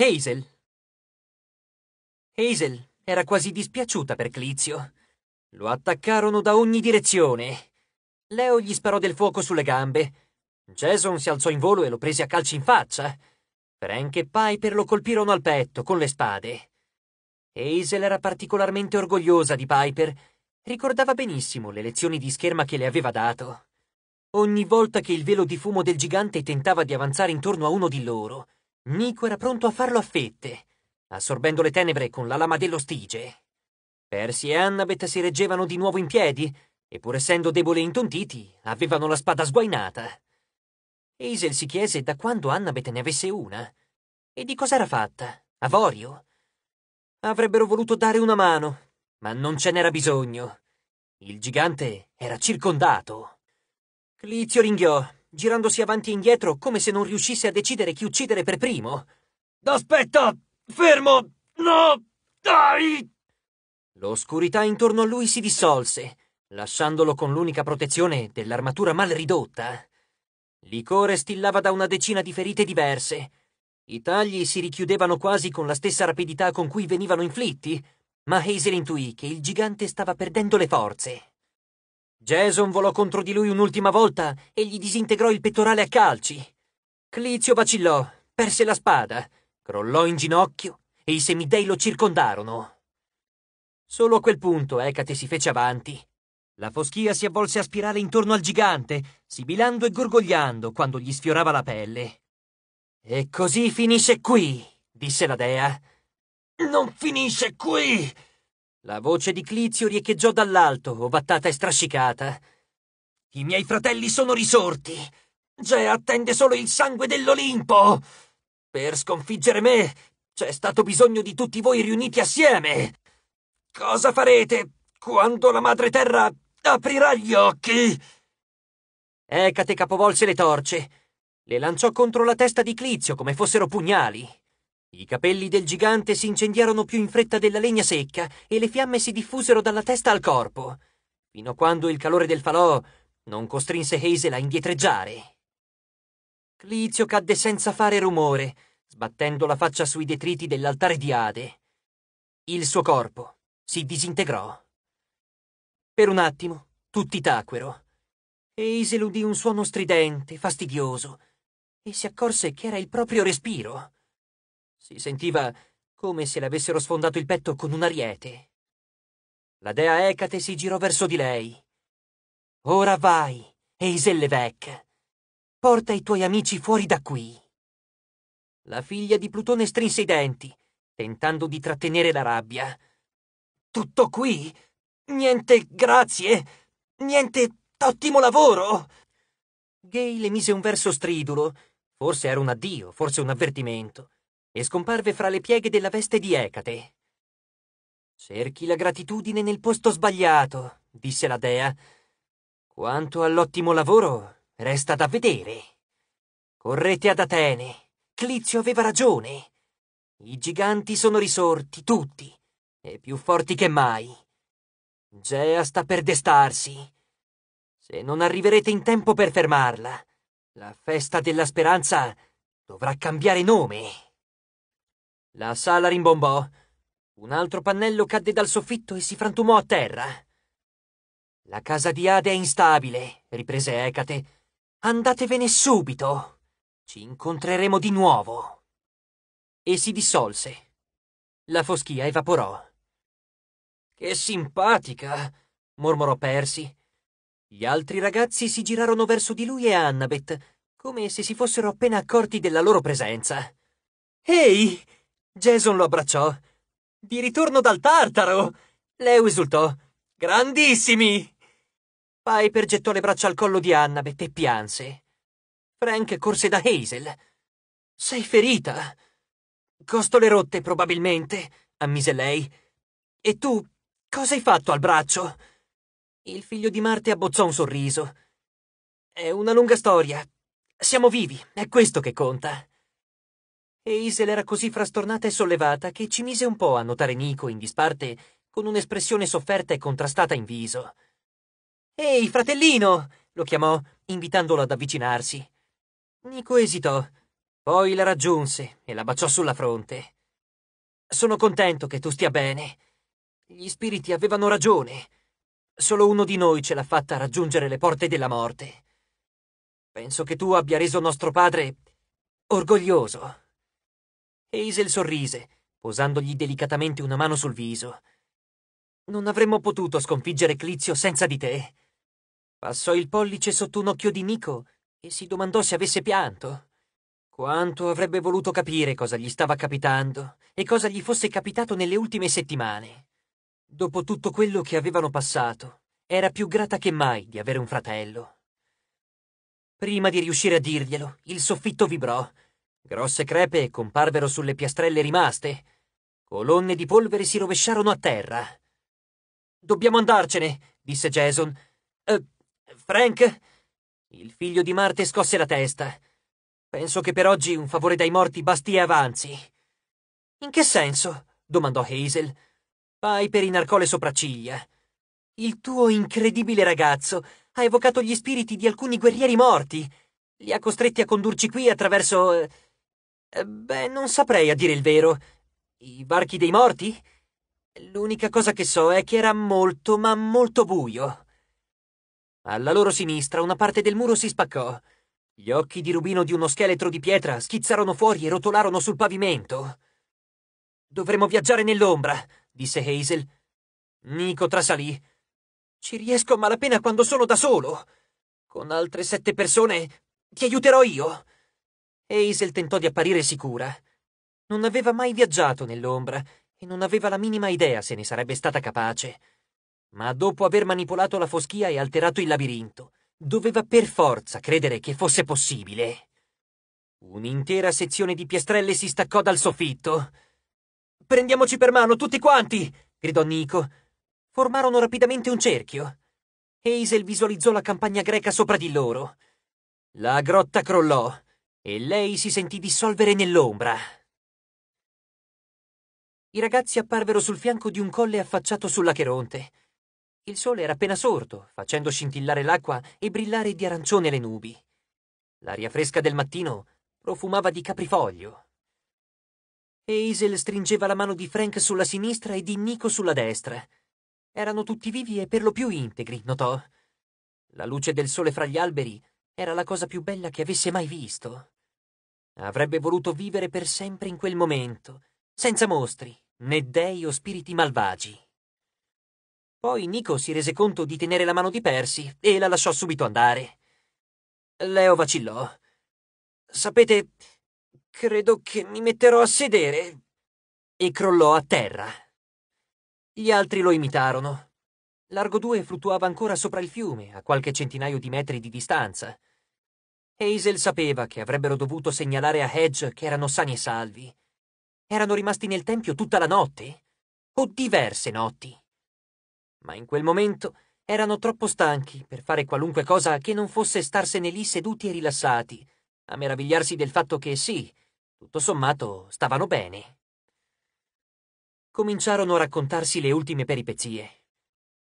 Hazel. Hazel era quasi dispiaciuta per Clizio. Lo attaccarono da ogni direzione. Leo gli sparò del fuoco sulle gambe. Jason si alzò in volo e lo prese a calci in faccia. Frank e Piper lo colpirono al petto con le spade. Hazel era particolarmente orgogliosa di Piper. Ricordava benissimo le lezioni di scherma che le aveva dato. Ogni volta che il velo di fumo del gigante tentava di avanzare intorno a uno di loro, Nico era pronto a farlo a fette, assorbendo le tenebre con la lama dello stige. Percy e Annabeth si reggevano di nuovo in piedi, e pur essendo deboli e intontiti, avevano la spada sguainata. Hazel si chiese da quando Annabeth ne avesse una. E di cosa era fatta? Avorio? Avrebbero voluto dare una mano, ma non ce n'era bisogno. Il gigante era circondato. Clizio ringhiò girandosi avanti e indietro come se non riuscisse a decidere chi uccidere per primo. Aspetta! Fermo! No! Dai! L'oscurità intorno a lui si dissolse, lasciandolo con l'unica protezione dell'armatura mal ridotta. Licore stillava da una decina di ferite diverse. I tagli si richiudevano quasi con la stessa rapidità con cui venivano inflitti, ma Hazel intuì che il gigante stava perdendo le forze. Jason volò contro di lui un'ultima volta e gli disintegrò il pettorale a calci. Clizio vacillò, perse la spada, crollò in ginocchio e i semidei lo circondarono. Solo a quel punto Ecate si fece avanti. La foschia si avvolse a spirale intorno al gigante, sibilando e gorgogliando quando gli sfiorava la pelle. E così finisce qui, disse la dea. Non finisce qui! La voce di Clizio riecheggiò dall'alto, ovattata e strascicata. I miei fratelli sono risorti. Ge attende solo il sangue dell'Olimpo. Per sconfiggere me c'è stato bisogno di tutti voi riuniti assieme. Cosa farete quando la madre terra aprirà gli occhi? Ecate capovolse le torce. Le lanciò contro la testa di Clizio come fossero pugnali. I capelli del gigante si incendiarono più in fretta della legna secca e le fiamme si diffusero dalla testa al corpo, fino a quando il calore del falò non costrinse Hazel a indietreggiare. Clizio cadde senza fare rumore, sbattendo la faccia sui detriti dell'altare di Ade. Il suo corpo si disintegrò. Per un attimo tutti tacquero. Hazel udì un suono stridente, fastidioso, e si accorse che era il proprio respiro. Si sentiva come se le avessero sfondato il petto con un ariete. La dea Ecate si girò verso di lei. Ora vai, Eiselevec. Porta i tuoi amici fuori da qui. La figlia di Plutone strinse i denti, tentando di trattenere la rabbia. Tutto qui? Niente grazie? Niente ottimo lavoro? Gay le mise un verso stridulo. Forse era un addio, forse un avvertimento e scomparve fra le pieghe della veste di Ecate. Cerchi la gratitudine nel posto sbagliato, disse la dea. Quanto all'ottimo lavoro, resta da vedere. Correte ad Atene. Clizio aveva ragione. I giganti sono risorti, tutti, e più forti che mai. Gea sta per destarsi. Se non arriverete in tempo per fermarla, la festa della speranza dovrà cambiare nome. La sala rimbombò. Un altro pannello cadde dal soffitto e si frantumò a terra. La casa di Ade è instabile, riprese Ecate. Andatevene subito. Ci incontreremo di nuovo. E si dissolse. La foschia evaporò. Che simpatica, mormorò Percy. Gli altri ragazzi si girarono verso di lui e Annabeth, come se si fossero appena accorti della loro presenza. Ehi! Jason lo abbracciò. Di ritorno dal Tartaro! Leo esultò. Grandissimi! Piper gettò le braccia al collo di Annabeth e pianse. Frank corse da Hazel. Sei ferita. Costole rotte, probabilmente, ammise lei. E tu cosa hai fatto al braccio? Il figlio di Marte abbozzò un sorriso. È una lunga storia. Siamo vivi, è questo che conta e Isel era così frastornata e sollevata che ci mise un po' a notare Nico in disparte con un'espressione sofferta e contrastata in viso. Ehi, fratellino! lo chiamò, invitandolo ad avvicinarsi. Nico esitò, poi la raggiunse e la baciò sulla fronte. Sono contento che tu stia bene. Gli spiriti avevano ragione. Solo uno di noi ce l'ha fatta raggiungere le porte della morte. Penso che tu abbia reso nostro padre orgoglioso. Hazel sorrise, posandogli delicatamente una mano sul viso. Non avremmo potuto sconfiggere Clizio senza di te. Passò il pollice sotto un occhio di Nico e si domandò se avesse pianto. Quanto avrebbe voluto capire cosa gli stava capitando e cosa gli fosse capitato nelle ultime settimane. Dopo tutto quello che avevano passato, era più grata che mai di avere un fratello. Prima di riuscire a dirglielo, il soffitto vibrò Grosse crepe comparvero sulle piastrelle rimaste. Colonne di polvere si rovesciarono a terra. Dobbiamo andarcene, disse Jason. Eh, Frank? Il figlio di Marte scosse la testa. Penso che per oggi un favore dai morti basti e avanzi. In che senso? domandò Hazel. Piper inarcò le sopracciglia. Il tuo incredibile ragazzo ha evocato gli spiriti di alcuni guerrieri morti. Li ha costretti a condurci qui attraverso... Eh, eh, beh, non saprei a dire il vero. I varchi dei morti? L'unica cosa che so è che era molto, ma molto buio. Alla loro sinistra una parte del muro si spaccò. Gli occhi di rubino di uno scheletro di pietra schizzarono fuori e rotolarono sul pavimento. Dovremmo viaggiare nell'ombra, disse Hazel. Nico trasalì. Ci riesco a malapena quando sono da solo. Con altre sette persone ti aiuterò io e Hazel tentò di apparire sicura. Non aveva mai viaggiato nell'ombra e non aveva la minima idea se ne sarebbe stata capace. Ma dopo aver manipolato la foschia e alterato il labirinto, doveva per forza credere che fosse possibile. Un'intera sezione di piastrelle si staccò dal soffitto. Prendiamoci per mano tutti quanti! gridò Nico. Formarono rapidamente un cerchio. Hazel visualizzò la campagna greca sopra di loro. La grotta crollò e lei si sentì dissolvere nell'ombra. I ragazzi apparvero sul fianco di un colle affacciato sull'Acheronte. Il sole era appena sorto, facendo scintillare l'acqua e brillare di arancione le nubi. L'aria fresca del mattino profumava di caprifoglio. Hazel stringeva la mano di Frank sulla sinistra e di Nico sulla destra. Erano tutti vivi e per lo più integri, notò. La luce del sole fra gli alberi era la cosa più bella che avesse mai visto. Avrebbe voluto vivere per sempre in quel momento, senza mostri, né dei o spiriti malvagi. Poi Nico si rese conto di tenere la mano di Percy e la lasciò subito andare. Leo vacillò. Sapete, credo che mi metterò a sedere. E crollò a terra. Gli altri lo imitarono. Largo 2 fluttuava ancora sopra il fiume, a qualche centinaio di metri di distanza. Hazel sapeva che avrebbero dovuto segnalare a Hedge che erano sani e salvi. Erano rimasti nel tempio tutta la notte, o diverse notti. Ma in quel momento erano troppo stanchi per fare qualunque cosa che non fosse starsene lì seduti e rilassati, a meravigliarsi del fatto che sì, tutto sommato stavano bene. Cominciarono a raccontarsi le ultime peripezie.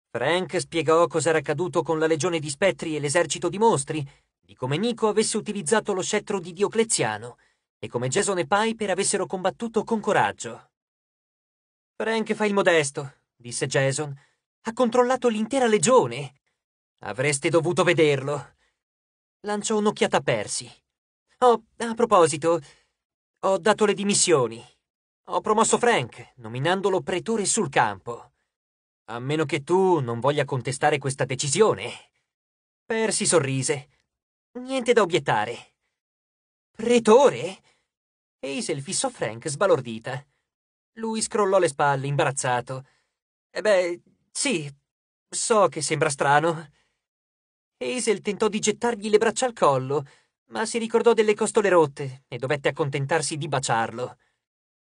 Frank spiegò cos'era accaduto con la legione di spettri e l'esercito di mostri, di come Nico avesse utilizzato lo scettro di Diocleziano e come Jason e Piper avessero combattuto con coraggio. Frank fa il modesto, disse Jason. Ha controllato l'intera legione. Avreste dovuto vederlo. Lanciò un'occhiata a Percy. Oh, a proposito, ho dato le dimissioni. Ho promosso Frank, nominandolo pretore sul campo. A meno che tu non voglia contestare questa decisione. Percy sorrise. Niente da obiettare. Pretore? Hazel fissò Frank sbalordita. Lui scrollò le spalle, imbarazzato. E eh beh, sì, so che sembra strano. Hazel tentò di gettargli le braccia al collo, ma si ricordò delle costole rotte e dovette accontentarsi di baciarlo.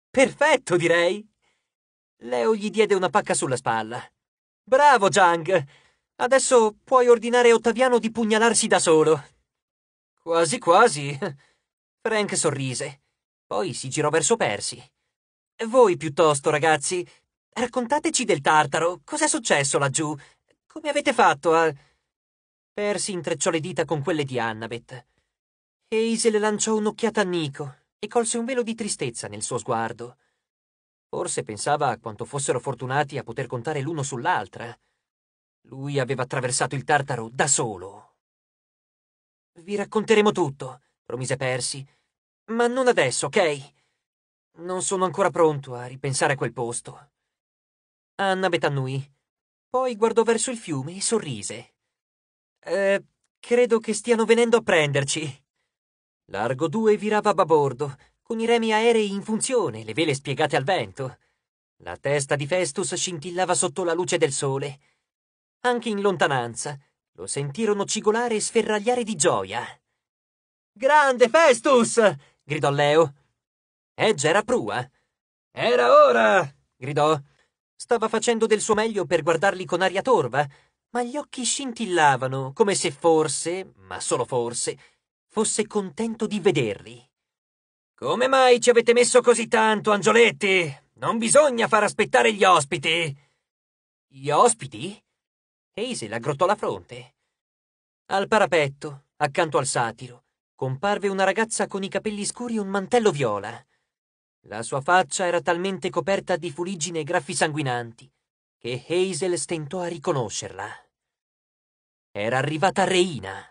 Perfetto, direi. Leo gli diede una pacca sulla spalla. Bravo, Jang! Adesso puoi ordinare Ottaviano di pugnalarsi da solo. Quasi quasi. Frank sorrise. Poi si girò verso Percy. Voi piuttosto, ragazzi, raccontateci del tartaro. Cos'è successo laggiù? Come avete fatto a... Percy intrecciò le dita con quelle di Annabeth. Hazel lanciò un'occhiata a Nico e colse un velo di tristezza nel suo sguardo. Forse pensava a quanto fossero fortunati a poter contare l'uno sull'altra. Lui aveva attraversato il tartaro da solo. Vi racconteremo tutto, promise Percy. Ma non adesso, ok? Non sono ancora pronto a ripensare a quel posto. Anna betannui. Poi guardò verso il fiume e sorrise. Eh, credo che stiano venendo a prenderci. Largo 2 virava a babordo, con i remi aerei in funzione, le vele spiegate al vento. La testa di Festus scintillava sotto la luce del sole. Anche in lontananza, lo sentirono cigolare e sferragliare di gioia. Grande Festus! gridò Leo. Edge era prua. Era ora! gridò. Stava facendo del suo meglio per guardarli con aria torva, ma gli occhi scintillavano, come se forse, ma solo forse, fosse contento di vederli. Come mai ci avete messo così tanto, Angioletti? Non bisogna far aspettare gli ospiti. Gli ospiti? Hazel aggrottò la fronte. Al parapetto, accanto al satiro, comparve una ragazza con i capelli scuri e un mantello viola. La sua faccia era talmente coperta di fuliggine e graffi sanguinanti che Hazel stentò a riconoscerla. Era arrivata Reina.